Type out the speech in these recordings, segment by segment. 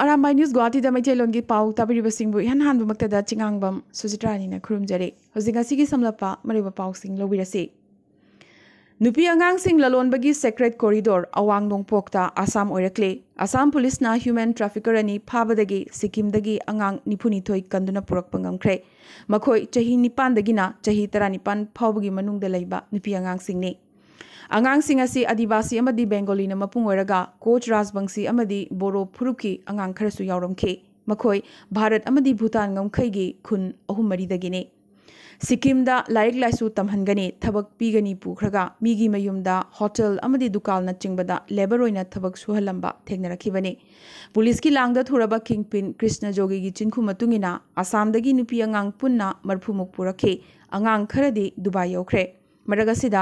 Arambai news गुवाहाटीद मैचेलोन की पाउ ताबीब इन हानबमक्तद चिंगांगबम सुजित्रानी खुरुमजरे हजिक असीगी समलप मरीब पावसिंग नुपी नुपी अंगांग की सेक्रेट कोरीदोर अवांग नोपोक्त आसाम ओरकले आसाम पुलिसना ह्यूमें ट्राफिकर अनी फाबदगी सिक्किमदगी अंगांग निफुनिथोय कंदुना पुरकप ngamkhre makhoi chahi nipan dagina chahi 19 phawbagi अगंग से आदिवासी बेंगोली मूंगा कोच राजवंशी बोरो फुरु की आगाम खरसूरमे मई भारत भूटान गमखई खुन अहम मरीदगी सिक्किम लाइक लाइसू तमहगनी थब पीगनी पुखरग मी मयूम होटल दुकान चिंबद लेबर थब सूहल थेनरखीबी पुलिस की लांग थोड़ा किंग पीन कृष्ण जोगी चिंखू आसाम पुनः मरफूमुक पुरखी आगाम खरदी दुबई यौरें ಮರಗಸಿದ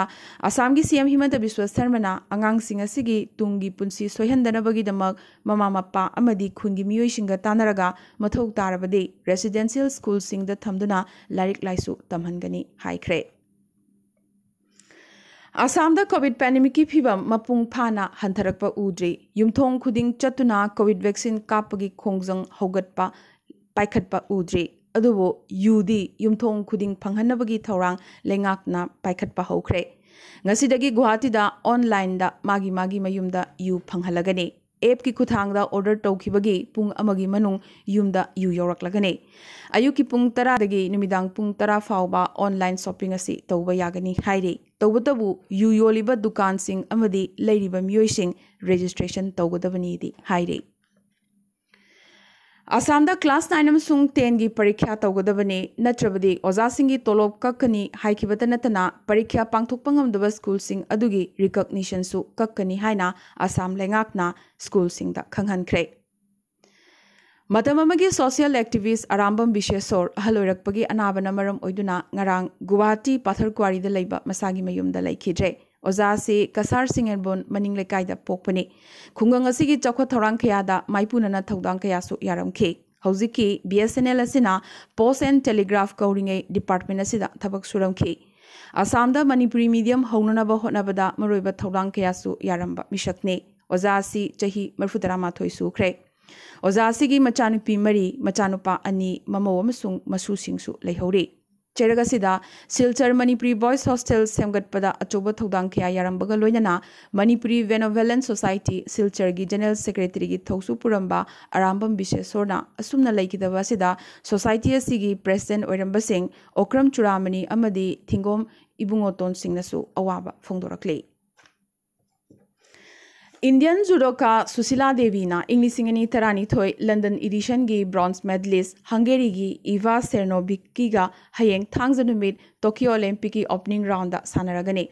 ಅಸ್ ಸಿಎಂ ಹಿಮಂತ ವಿಶ್ವ ಸರ್ಮನ ಅಂಗಾ ತುಂಬಿ ಸೊಹನ್ವ ಮಮಾ ಮಪದರಾಗ ಮೌತದೆ ರೆಸಿಡಸ ಸ್ಕೂಲ್ದಹಿ ಅಸಾಮದ ಕೋವಿಡ್ ಪೆನೆಕ್ಪನ ಹಂಥರಪ್ಪದ್ರಿ ಯುಥಿ ಚುನಾವಣೆ ಕಾಪಿ ಖೋಜ ಹೌಗ ಪೈಕ ಉದ್ರಿ ꯑꯗꯨꯕꯨ ꯌꯨꯗꯤ ꯌꯨꯝꯊꯣꯡ ꯈꯨꯗꯤꯡ ꯐꯪꯍꯟꯅꯕꯒꯤ ꯊꯧꯔꯥꯡ ꯂꯩꯉꯥꯛꯅ ꯄꯥꯏꯈꯠꯄ ꯍꯧꯈ꯭ꯔꯦ ꯉꯁꯤꯗꯒꯤ ꯒꯨꯋꯥꯍꯥꯇꯤꯗ ꯑꯣꯟꯂꯥꯏꯟꯗ ꯃꯥꯒꯤ ꯃꯥꯒꯤ ꯃꯌꯨꯝꯗ ꯌꯨ ꯐꯪꯍꯜꯂꯒꯅꯤ ꯑꯦꯞꯀꯤ ꯈꯨꯠꯊꯥꯡꯗ ꯑꯣꯔꯗꯔ ꯇꯧꯈꯤꯕꯒꯤ ꯄꯨꯡ ꯑꯃꯒꯤ ꯃꯅꯨꯡ ꯌꯨꯝꯗ ꯌꯨ ꯌꯧꯔꯛꯂꯒꯅꯤ ꯑꯌꯨꯛꯀꯤ ꯄꯨꯡ ꯇꯔꯥꯗꯒꯤ ꯅꯨꯃꯤꯗꯥꯡ ꯄꯨꯡ ꯇꯔꯥ ꯐꯥꯎꯕ ꯑꯣꯟꯂꯥꯏꯟ ꯁꯣꯄꯤꯡ ꯑꯁꯤ ꯇꯧꯕ ꯌꯥꯒꯅꯤ ꯍꯥꯏꯔꯤ ꯇꯧꯕꯇꯕꯨ ꯌꯨ ꯌꯣꯜꯂꯤꯕ ꯗꯨꯀꯥꯟꯁꯤꯡ ꯑꯃꯗꯤ ꯂꯩꯔꯤꯕ ꯃꯤꯑꯣꯏꯁꯤꯡ ꯔꯦꯖꯤꯁꯇ꯭ꯔꯦꯁꯟ ꯇꯧꯒꯗꯕꯅꯤꯗꯤ ꯍꯥꯏꯔꯤ असाद क्लास नाइन टेन की परीक्षा तौदबने नवदी ओजासी तोलोप कक्नी नतना परीक्षा पाथोपद स्कूल रिकग्निशन कक्नी असम लेकना स्कूल खाखे मतमी सोशल एक्टिविस्ट अराबम विशेषोर अहलोरपी अनाबना गुवाहाटी पाथरकुआरी मसा मयूद लेखिद्रे ओजा से कसार सिंह एंडबोन मनिंग लेकाद पोपने खुगंग चौखर खयाद माइपुना थौदू यारमे हजी B S N L post and telegraph कौरी डिपार्टमेंट सुरमे असाद मनपुरी मीडियम हौनब हद मरब थौदू यारम मिशक्ने ओजा से चही मरफुतरामाथ सूख्रे ओजा से मचानुपी मरी मचानुपा अनी ममौ मसू सिंह लेहौरी ꯆꯩꯔꯛ ꯑꯁꯤꯗ ꯁꯤꯜꯆꯔ ꯃꯅꯤꯄꯨꯔꯤ ꯕꯣꯏꯁ ꯍꯣꯁꯇꯦꯜ ꯁꯦꯝꯒꯠꯄꯗ ꯑꯆꯧꯕ ꯊꯧꯗꯥꯡ ꯀꯌꯥ ꯌꯥꯔꯝꯕꯒ ꯂꯣꯏꯅꯅ ꯃꯅꯤꯄꯨꯔꯤ ꯕꯦꯅꯣꯚꯦꯂꯦꯟ ꯁꯣꯁꯥꯏꯇꯤ ꯁꯤꯜꯆꯔꯒꯤ ꯖꯦꯅꯔꯦꯜ ꯁꯦꯀ꯭ꯔꯦꯇꯔꯤꯒꯤ ꯊꯧꯁꯨ ꯄꯨꯔꯝꯕ ꯑꯔꯥꯝꯕꯝ ꯕꯤꯁꯦꯁꯣꯔꯅ ꯑꯁꯨꯝꯅ ꯂꯩꯈꯤꯗꯕ ꯑꯁꯤꯗ ꯁꯣꯁꯥꯏꯇꯤ ꯑꯁꯤꯒꯤ ꯄ꯭ꯔꯁꯤꯗꯦꯟ ꯑꯣꯏꯔꯝꯕꯁꯤꯡ ꯑꯣꯀ꯭ꯔꯝ ꯆꯨꯔꯥꯃꯅꯤ ꯑꯃꯗꯤ ꯊꯤꯡꯒꯣꯝ ꯏꯕꯨꯡꯉꯣꯇꯣꯟꯁꯤꯡꯅꯁꯨ ꯑꯋꯥꯕ ꯐꯣꯡꯗꯣꯔꯛꯂꯤ ꯏꯟꯗꯤꯌꯟ ꯖꯨꯗꯣꯀꯥ ꯁꯨꯁꯤꯂꯥ ꯗꯦꯕꯤꯅ ꯏꯪ ꯂꯤꯁꯤꯡ ꯑꯅꯤ ꯇꯔꯥꯅꯤꯊꯣꯏ ꯂꯟꯗꯟ ꯏꯗꯤꯁꯟꯒꯤ ꯕ꯭ꯔꯣꯟꯖ ꯃꯦꯗꯂꯤꯁ ꯍꯪꯒꯦꯔꯤꯒꯤ ꯏꯚꯥ ꯁꯦꯔꯅꯣꯕꯤꯛꯀꯤꯒ ꯍꯌꯦꯡ ꯊꯥꯡꯖ ꯅꯨꯃꯤꯠ ꯇꯣꯀꯤꯌꯣ ꯑꯣꯂꯦꯝꯄꯤꯛꯀꯤ ꯑꯣꯄꯅꯤꯡ ꯔꯥꯎꯟꯗ ꯁꯥꯟꯅꯔꯒꯅꯤ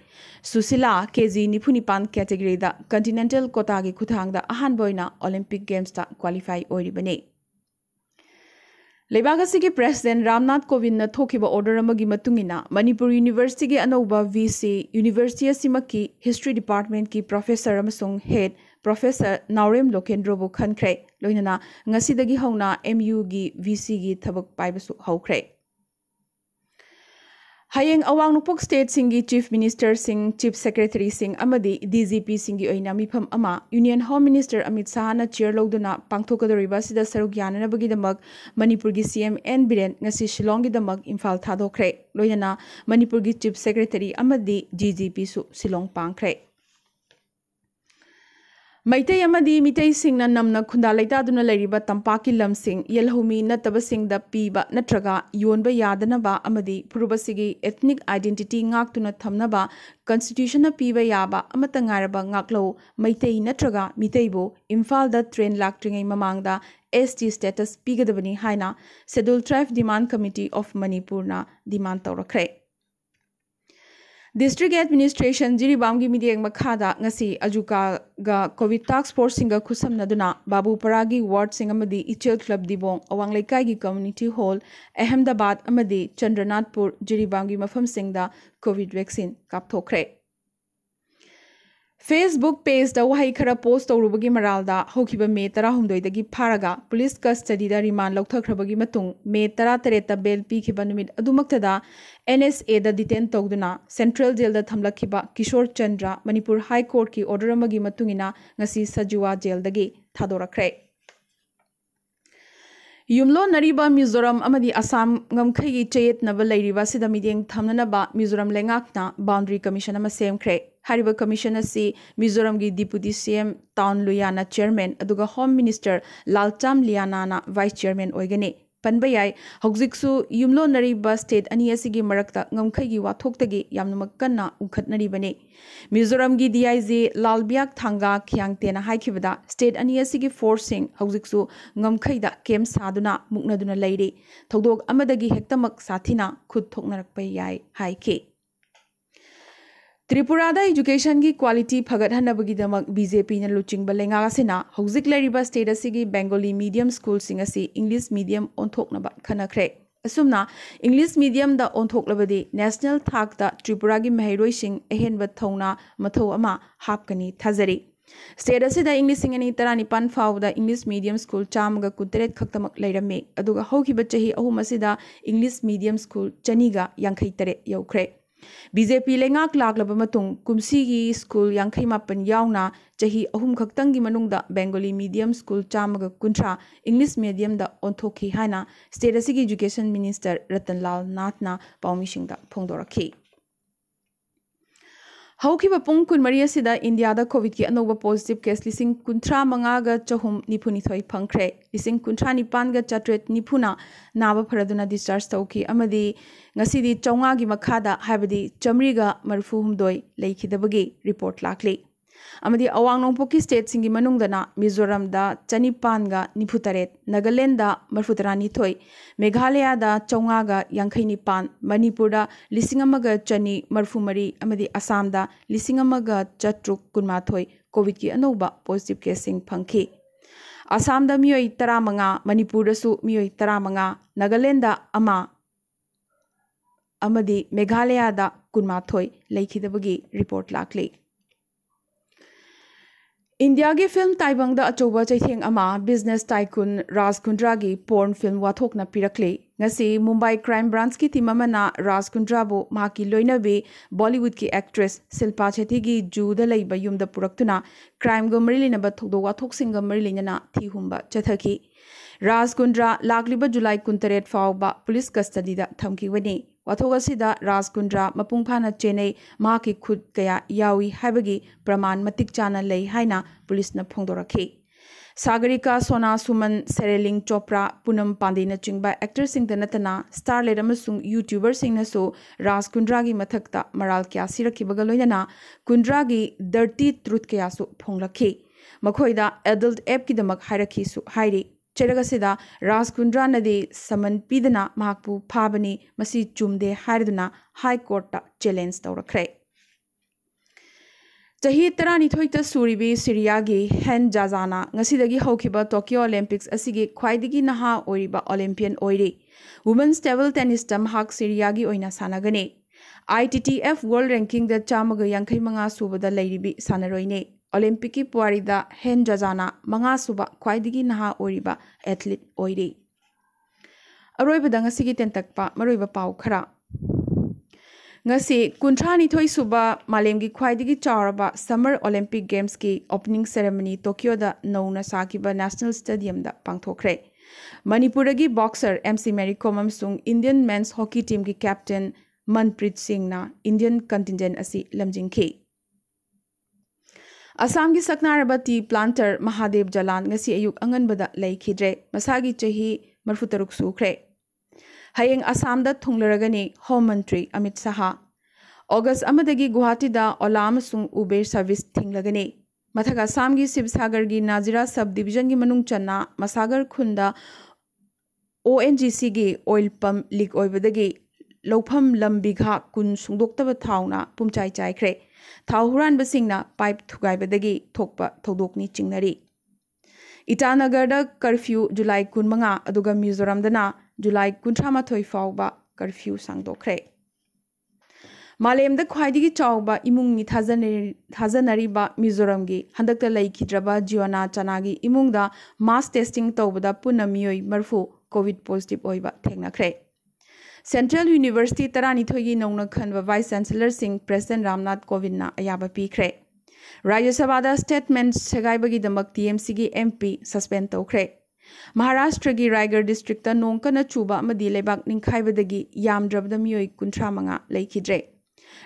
ꯁꯨꯁꯤꯂꯥ ꯀꯦꯖꯤ ꯅꯤꯐꯨ ꯅꯤꯄꯥꯟ ꯀꯦꯇꯦꯒꯣꯔꯤꯗ ꯀꯟꯇꯤꯅꯦꯟꯇꯦꯜ ꯀꯣꯇꯥꯒꯤ ꯈꯨꯠꯊꯥꯡꯗ ꯑꯍꯥꯟꯕ ꯑꯣꯏꯅ ꯑꯣꯂꯦꯝꯄꯤꯛ ꯒꯦꯝꯁꯇ ꯀ꯭ꯋꯥꯂꯤꯐꯥꯏ ꯑꯣꯏꯔꯤꯕꯅꯤ लेबाग के प्रेसिडेंट रामनाथ कोविंद थोब ऑर्डर मनपुर यूनिवर्सिटी की अनौब V C university history department की प्रोफेसर हेड प्रोफेसर नारेम लोकेंद्रोबु खनख्रे लोनना एम यू की वी सी की थबक पाबसु ꯍꯌꯦꯡ ꯑꯋꯥꯡ ꯅꯣꯡꯄꯣꯛ ꯁ꯭ꯇꯦꯠꯁꯤꯡꯒꯤ ꯆꯤꯐ ꯃꯤꯅꯤꯁꯇꯔꯁꯤꯡ ꯆꯤꯐ ꯁꯦꯀ꯭ꯔꯦꯇꯔꯤꯁꯤꯡ ꯑꯃꯗꯤ ꯗꯤꯖꯤꯄꯤꯁꯤꯡꯒꯤ ꯑꯣꯏꯅ ꯃꯤꯐꯝ ꯑꯃ ꯌꯨꯅꯤꯌꯟ ꯍꯣꯝ ꯃꯤꯅꯤꯁꯇꯔ ꯑꯃꯤꯠ ꯁꯥꯍꯅ ꯆꯤꯌꯔ ꯂꯧꯗꯨꯅ ꯄꯥꯡꯊꯣꯛꯀꯗꯧꯔꯤꯕ ꯑꯁꯤꯗ ꯁꯔꯨꯛ ꯌꯥꯅꯅꯕꯒꯤꯗꯃꯛ ꯃꯅꯤꯄꯨꯔꯒꯤ ꯁꯤ ꯑꯦꯝ ꯑꯦꯟ ꯕꯤꯔꯦꯟ ꯉꯁꯤ ꯁꯤꯂꯣꯡꯒꯤꯗꯃꯛ ꯏꯝꯐꯥꯜ ꯊꯥꯗꯣꯛꯈ꯭ꯔꯦ ꯂꯣꯏꯅꯅ ꯃꯅꯤꯄꯨꯔꯒꯤ ꯆꯤꯐ ꯁꯦꯀ꯭ꯔꯦꯇꯔꯤ ꯑꯃꯗꯤ ꯗꯤꯖꯤꯄꯤꯁꯨ ꯁꯤꯂꯣꯡ ꯄꯥꯡꯈ꯭ꯔꯦ ꯃꯩꯇꯩ ꯑꯃꯗꯤ ꯃꯤꯇꯩꯁꯤꯡꯅ ꯅꯝꯅ ꯈꯨꯟꯗꯥ ꯂꯩꯇꯥꯗꯨꯅ ꯂꯩꯔꯤꯕ ꯇꯝꯄꯥꯛꯀꯤ ꯂꯝꯁꯤꯡ ꯌꯦꯜꯍꯧꯃꯤ ꯅꯠꯇꯕꯁꯤꯡꯗ ꯄꯤꯕ ꯅꯠꯇ꯭ꯔꯒ ꯌꯣꯟꯕ ꯌꯥꯗꯅꯕ ꯑꯃꯗꯤ ꯐꯨꯔꯨꯕꯁꯤꯒꯤ ꯑꯦꯊꯅꯤꯛ ꯑꯥꯏꯗꯦꯟꯇꯤꯇꯤ ꯉꯥꯛꯇꯨꯅ ꯊꯝꯅꯕ ꯀꯟꯁꯇꯤꯇ꯭ꯌꯨꯁꯟꯅ ꯄꯤꯕ ꯌꯥꯕ ꯑꯃꯠꯇ ꯉꯥꯏꯔꯕ ꯉꯥꯛꯂꯧ ꯃꯩꯇꯩ ꯅꯠꯇ꯭ꯔꯒ ꯃꯤꯇꯩꯕꯨ ꯏꯝꯐꯥꯜꯗ ꯇ꯭ꯔꯦꯟ ꯂꯥꯛꯇ꯭ꯔꯤꯉꯩ ꯃꯃꯥꯡꯗ ꯑꯦꯁ ꯇꯤ ꯁ꯭ꯇꯦꯇꯁ ꯄꯤꯒꯗꯕꯅꯤ ꯍꯥꯏꯅ schedule tribe demand committee of ꯃꯅꯤꯄꯨꯔꯅ ꯗꯤꯃꯥꯟ ꯇꯧꯔꯛꯈ꯭ꯔꯦ ꯗꯤꯁꯇ꯭ꯔꯤꯛ ꯑꯦꯗꯃꯤꯅꯤꯁꯇ꯭ꯔꯦꯁꯟ ꯖꯤꯔꯤꯕꯥꯝꯒꯤ ꯃꯤꯠꯌꯦꯡ ꯃꯈꯥꯗ ꯉꯁꯤ ꯑꯖꯨꯀꯥꯒ ꯀꯣꯚꯤꯠ ꯇꯥꯛꯁ ꯐꯣꯔꯁꯁꯤꯡꯒ ꯈꯨꯠꯁꯝꯅꯗꯨꯅ ꯕꯥꯕꯨꯄꯔꯥꯒꯤ ꯋꯥꯔꯗꯁꯤꯡ ꯑꯃꯗꯤ ꯏꯆꯦꯜ ꯀ꯭ꯂꯕ ꯗꯤꯕꯣꯡ ꯑꯋꯥꯡ ꯂꯩꯀꯥꯏꯒꯤ ꯀꯝꯃ꯭ꯌꯨꯅꯤꯇꯤ ꯍꯣꯜ ꯑꯍꯃꯗꯕꯥꯗ ꯑꯃꯗꯤ ꯆꯟꯗ꯭ꯔꯅꯥꯊꯄꯨꯔ ꯖꯤꯔꯤꯕꯥꯝꯒꯤ ꯃꯐꯝꯁꯤꯡꯗ ꯀꯣꯚꯤꯠ ꯚꯦꯛꯁꯤꯟ ꯀꯥꯞꯊꯣꯛꯈ꯭ꯔꯦ ꯐꯦꯁꯕꯨꯛ ꯄꯦꯖꯇ ꯋꯥꯍꯩ ꯈꯔ ꯄꯣꯁ ꯇꯧꯔꯨꯕꯒꯤ ꯃꯔꯥꯜꯗ ꯍꯧꯈꯤꯕ ꯃꯦ ꯇꯔꯥꯍꯨꯝꯗꯣꯏꯗꯒꯤ ꯐꯥꯔꯒ ꯄꯨꯂꯤꯁ ꯀꯁꯇꯗꯤꯗ ꯔꯤꯃꯥꯟ ꯂꯧꯊꯈ꯭ꯔꯕꯒꯤ ꯃꯇꯨꯡ ꯃꯦ ꯇꯔꯥꯇꯔꯦꯠꯇ ꯕꯦꯜ ꯄꯤꯈꯤꯕ ꯅꯨꯃꯤꯠ ꯑꯗꯨꯃꯛꯇꯗ ꯑꯦꯟ ꯑꯦꯁ ꯑꯦꯗ ꯗꯤꯇꯦꯟ ꯇꯧꯗꯨꯅ ꯁꯦꯟꯇ꯭ꯔꯦꯜ ꯖꯦꯜꯗ ꯊꯝꯂꯛꯈꯤꯕ ꯀꯤꯁꯣꯔ ꯆꯟꯗ꯭ꯔ ꯃꯅꯤꯄꯨꯔ ꯍꯥꯏ ꯀꯣꯔꯠꯀꯤ ꯑꯣꯔꯗꯔ ꯑꯃꯒꯤ ꯃꯇꯨꯡꯏꯟꯅ ꯉꯁꯤ ꯁꯖꯤꯋꯥ ꯖꯦꯜꯗꯒꯤ ꯊꯥꯗꯣꯔꯛꯈ꯭ꯔꯦ ꯌꯨꯝꯂꯣꯟꯅꯔꯤꯕ ꯃꯤꯖꯣꯔꯝ ꯑꯃꯗꯤ ꯑꯁꯥꯝ ꯉꯝꯈꯩꯒꯤ ꯆꯌꯦꯠꯅꯕ ꯂꯩꯔꯤꯕ ꯑꯁꯤꯗ ꯃꯤꯠꯌꯦꯡ ꯊꯝꯅꯅꯕ ꯃꯤꯖꯣꯔꯝ ꯂꯩꯉꯥꯛꯅ ꯕꯥꯎꯟꯗ꯭ꯔꯤ ꯀꯃꯤꯁꯟ ꯑꯃ ꯁꯦꯝꯈ꯭ꯔꯦ हरीब कमीशन से मिजोरम की डिपुटी सीएम टाउन लुयाना chairman home minister Lalchamliana vice chairman होगने पनब यू यूलोनरी स्टेट अनी मरखई की वाथोगे यम कन उखटने मिजोरम की D I J Lalbiakthanga खियांगटेन स्टेट अनी फोर्स होमखईद कैम सा मूक्ना हेतम साथीना खुद थोनर त्रिपुरा एजुकेशन की क्वालिटी फगटहनबगीदमक बीजेपीने लुचिंगब लेंगा असिना हौजिक लेरिबा स्टेट की बेंगोली मीडियम स्कूलसिंग असि इंग्लिश मीडियम ओंथोकनब खनख्रे असुमना इंग्लिश मीडियम ओंथोकलबदी नेशनल थाक त्रिपुरा की महरोइसिंग अहेनब थौना मथौ अमा थाजरी स्टेट असिदा इंग्लिश सिंग अनी तरानिपान फाउदा इंग्लिश मीडियम स्कूल चामगा कुतरेत खतम लेरमें अदुगा हौखिब चही अहुम इंग्लिश मीडियम स्कूल चनीग यांखै तरह यौख्रे बीजेपी लेना लाख कुमसी स्कूल यांखमापनना चही अहम खत बेंगोली मीडियम स्कूल चाम कुंथ्रा इंग्लिश मेडियम ओंथोखी है स्टेट अगर एजुकेशन मिनीस्टर रतन नाथना पाई फोदी मपुं कुमरी इंडिया दा कोविड की अनौब पॉजिटिव केस लिंग कुंथ्रा मंग चहुम निफुनीथ फंख्रे लिंग कुंथ्रा निपान चतुट निफुना नाब फरदुना डिस्चार्ज तौकी चौंगा की मखाद चमरीग मरफूहद रिपोर्ट लाख ꯑꯃꯗꯤ ꯑꯋꯥꯡ ꯅꯣꯡꯄꯣꯛꯀꯤ ꯁ꯭ꯇꯦꯠꯁꯤꯡꯒꯤ ꯃꯅꯨꯡꯗꯅ ꯃꯤꯖꯣꯔꯥꯝꯗ ꯆꯅꯤꯄꯥꯟꯒ ꯅꯤꯐꯨꯇꯔꯦꯠ ꯅꯥꯒꯥꯂꯦꯟꯗ ꯃꯔꯐꯨꯇꯔꯥꯅꯤꯊꯣꯏ ꯃꯦꯘꯥꯂꯌꯥꯗ ꯆꯥꯝꯃꯉꯥꯒ ꯌꯥꯡꯈꯩꯅꯤꯄꯥꯟ ꯃꯅꯤꯄꯨꯔꯗ ꯂꯤꯁꯤꯡ ꯑꯃꯒ ꯆꯅꯤ ꯃꯔꯐꯨꯃꯔꯤ ꯑꯃꯗꯤ ꯑꯁꯥꯝꯗ ꯂꯤꯁꯤꯡ ꯑꯃꯒ ꯆꯥꯇ꯭ꯔꯨꯛ ꯀꯨꯟꯃꯥꯊꯣꯏ ꯀꯣꯚꯤꯗꯀꯤ ꯑꯅꯧꯕ ꯄꯣꯖꯤꯇꯤꯚ ꯀꯦꯁꯁꯤꯡ ꯐꯪꯈꯤ ꯑꯁꯥꯝꯗ ꯃꯤꯑꯣꯏ ꯇꯔꯥꯃꯉꯥ ꯃꯅꯤꯄꯨꯔꯗꯁꯨ ꯃꯤꯑꯣꯏ ꯇꯔꯥꯃꯉꯥ ꯅꯥꯒꯥꯂꯦꯟꯗ ꯑꯃ ꯑꯃꯗꯤ ꯃꯦꯘꯥꯂꯌꯥꯗ ꯀꯨꯟꯃꯥꯊꯣꯏ ꯂꯩꯈꯤꯗꯕꯒꯤ ꯔꯤꯄꯣꯔꯠ ꯂꯥꯛꯂꯤ इंडिया की फिल्म ताइबंग अचौब चैथें बिजनेस टाइकून राजकुंड्रा की पोर्न फिल्म वाथोक पीरखले मूबाई क्राइम ब्रांच की टीम राजकुंड्रा की बॉलीवुड की एक्ट्रेस शिल्पा सेठी की जूद लेब क्राइम पुरुना क्राइम लेने वोदों वाथों मरी लेना थी हूं चथकी राजकुंड्रा लाब जुलाई कुंतरेट फाव पुलिस कस्टडी थमकी राजकुंद्रा मपूंग फा चेने मा की खुद कया प्रमाण मतिक चाना ले पुलिस ने फोदी सागरीका सोना सुमन सेरेलिंग चोपरा पूनम पांडेन चिंब एक्टर सिंह नतना स्टारलेर यूट्यूबर राजकुंद्रा की मथक मराल क्या सिरना कुंद्रा की दर्ती त्रुत क्या फोल्खी मखोद एडल्ट एप की दमक है ꯆꯩꯔꯛ ꯑꯁꯤꯗ ꯔꯥꯖ ꯀꯨꯟꯗ꯭ꯔꯥꯅꯗꯤ ꯁꯃꯟ ꯄꯤꯗꯅ ꯃꯍꯥꯛꯄꯨ ꯐꯥꯕꯅꯤ ꯃꯁꯤ ꯆꯨꯝꯗꯦ ꯍꯥꯏꯗꯨꯅ ꯍꯥꯏ ꯀꯣꯔꯠꯇ ꯆꯦꯂꯦꯟꯖ ꯇꯧꯔꯛꯈ꯭ꯔꯦ ꯆꯍꯤ ꯇꯔꯥꯅꯤꯊꯣꯏꯇ ꯁꯨꯔꯤꯕꯤ ꯁꯤꯔꯤꯌꯥꯒꯤ ꯍꯦꯟ ꯖꯥꯖꯥꯅ ꯉꯁꯤꯗꯒꯤ ꯍꯧꯈꯤꯕ ꯇꯣꯀꯤꯌꯣ ꯑꯣꯂꯦꯝꯄꯤꯛꯁ ꯑꯁꯤꯒꯤ ꯈ꯭ꯋꯥꯏꯗꯒꯤ ꯅꯍꯥ ꯑꯣꯏꯔꯤꯕ ꯑꯣꯂꯦꯝꯄꯤꯌꯟ ꯑꯣꯏꯔꯤ ꯋꯨꯃꯟꯁ ꯇꯦꯕꯜ ꯇꯦꯅꯤꯁꯇ ꯃꯍꯥꯛ ꯁꯤꯔꯤꯌꯥꯒꯤ ꯑꯣꯏꯅ ꯁꯥꯟꯅꯒꯅꯤ I T T F world ꯔꯦꯡꯀꯤꯡꯗ ꯆꯥꯝꯃꯒ ꯌꯥꯡꯈꯩ ꯃꯉꯥ ꯁꯨꯕꯗ ꯂꯩꯔꯤꯕꯤ ꯁꯥꯟꯅꯔꯣꯏꯅꯤ ओलंपिक की पुआरीद हेन जजाना मंगासुब खाई नहा एथलीट हो रही अरयद तेंतक मरब पाव खरा कुंथानी सूब मालेम की खाई चाव समर ओलंपिक गेम्स की ओपनिंग सेरेमनी तोक्योद नौन साब स्टेडियम पाथोखे मनपुर की boxer M C Mary Kom Indian men's hockey team की captain Manpreet Singh Indian contingent अमजिखी ꯑꯁꯥꯝꯒꯤ ꯁꯛꯅꯥ ꯔꯕꯇꯤ ꯄ꯭ꯂꯥꯟꯇꯔ ꯃꯍꯥꯗꯦꯕ ꯖꯂꯥꯟ ꯉꯁꯤ ꯑꯌꯨꯛ ꯑꯉꯟꯕꯗ ꯂꯩꯈꯤꯗ꯭ꯔꯦ ꯃꯁꯥꯒꯤ ꯆꯍꯤ ꯃꯔꯐꯨ ꯇꯔꯨꯛ ꯁꯨꯈ꯭ꯔꯦ ꯍꯌꯦꯡ ꯑꯁꯥꯝꯗ ꯊꯨꯡꯂꯔꯒꯅꯤ ꯍꯣꯝ ꯃꯟꯇ꯭ꯔꯤ ꯑꯃꯤꯠ ꯁꯍꯥ ꯑꯣꯒꯁ ꯑꯃꯗꯒꯤ ꯒꯨꯋꯥꯍꯥꯇꯤꯗ ꯑꯣꯂꯥ ꯑꯃꯁꯨꯡ ꯎꯕꯦꯔ ꯁꯔꯚꯤꯁ ꯊꯤꯡꯂꯒꯅꯤ ꯃꯊꯛ ꯑꯁꯥꯝꯒꯤ ꯁꯤꯕꯁꯥꯒꯔꯒꯤ ꯅꯥꯖꯤꯔꯥ ꯁꯕ ꯗꯤꯕꯤꯖꯟꯒꯤ ꯃꯅꯨꯡ ꯆꯟꯅ ꯃꯁꯥꯒꯔ ꯈꯨꯟꯗ ꯑꯣ ꯑꯦꯟ ꯖꯤ ꯁꯤꯒꯤ ꯑꯣꯏꯜ ꯄꯝ ꯂꯤꯛ ꯑꯣꯏꯕꯗꯒꯤ लौफम लम्बीघा कुन सूदोब था पुमचाई चाख्रे था हूरान पाइप थुगाबदी थोप थोदी इटानगर कर्फ्यू जुलाई कुन मंगा मिजोराम जुलाई कुंथ्राम फाव कर्फ्यू सांदोख्रे मालेम खाई चाब इमुंग थाजनरीब मिजोराम हंक्त लेखिद्रब जीवना चना की इमुंग मास टेस्टिंग तब पुनः मरफू कोविड पॉजिटिव पोजिटिव थेनाख्रे सेंट्रल यूनीवर्सीटी तरानीथ नौ खनब वाइस चांसलर सिंह प्रेसिडेंट रामनाथ कोविंद अब पीख्रे Rajya Sabha statement T M C M P suspend तौरे महाराष्ट्र की रायगढ़ डिस्ट्रिक नोंक चूब लेबाक निखाब्रद मई कुंथ्रा मंगाद्रे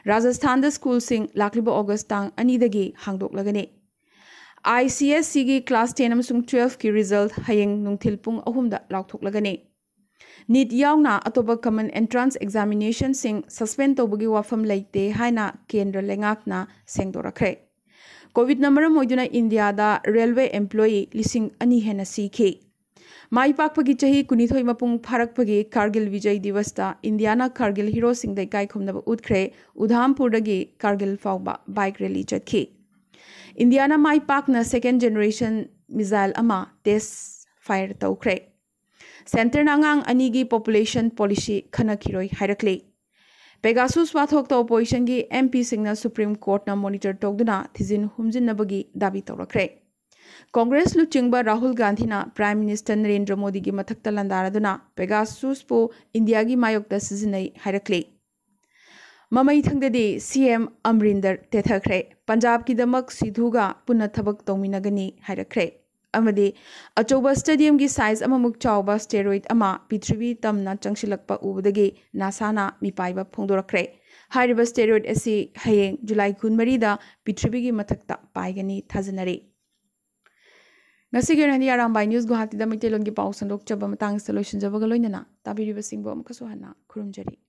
राजस्थान स्कूल लाख ऑगस्ट तंग हादलगने आई सी एस सी की क्लास टेन ट्वेल्व की रिजल्ट हयेंथिल पुंग अहमद लाथोलगने नीट यौना अतोब कमन एंट्रांस एग्जामिनेशन सिंह सस्पें तब की वफम लेते हैं केंद्र लेनाखे कोविड मरम इंडिया रेलवे एम्प्लॉ लिंग अनी हेन सीखे मा चाह कुथ मपू फारे कारगिल विजय दिवस इंडिया कारगिल हिरो गायखोम उत्खे उधामपुर कारगिल फाब बाइक रैली चटे इंडिया मा Pak second generation missile test fire तौख्रे तो सेंटर आगांग अनी पॉपुलेशन पॉलिसी खनखिरोई पेगासूस पेगासुस वाथोक्ता ओपोजिशन की एम पी सिंह सुप्रीम कोर्ट ना मोनीटर तौदना थिजिन हुमजिनबगी दाबी तौरखरे कांग्रेस लुचिब राहुल गांधी ना प्राइम मिनिस्टर नरेंद्र मोदी की मथक्ता लंदारदुना पेगासूस पो इंडिया की मायोक्ता सिजिनै हाइरकले ममई सी एम अमरिंदर तेथखरे पंजाब की दमक सिधुगा पुनः थबक तौमिनगनी हाइरखरे अचौब स्टेडियम की साइज चाव स्टेरोइड पृथ्वी तम चंशीलप उबदे नासा मिपाइब फोदे स्टेरोइड असी हये जुलाई कुन मरीद पृथ्वी की मथक्त पागनी थाजनरे नसीगेरि आरामबाई न्यूज गुवाहाटी मिट्टी लोन की पाव सदों लोशनजगना ताबीर सिंह हना खुरजरी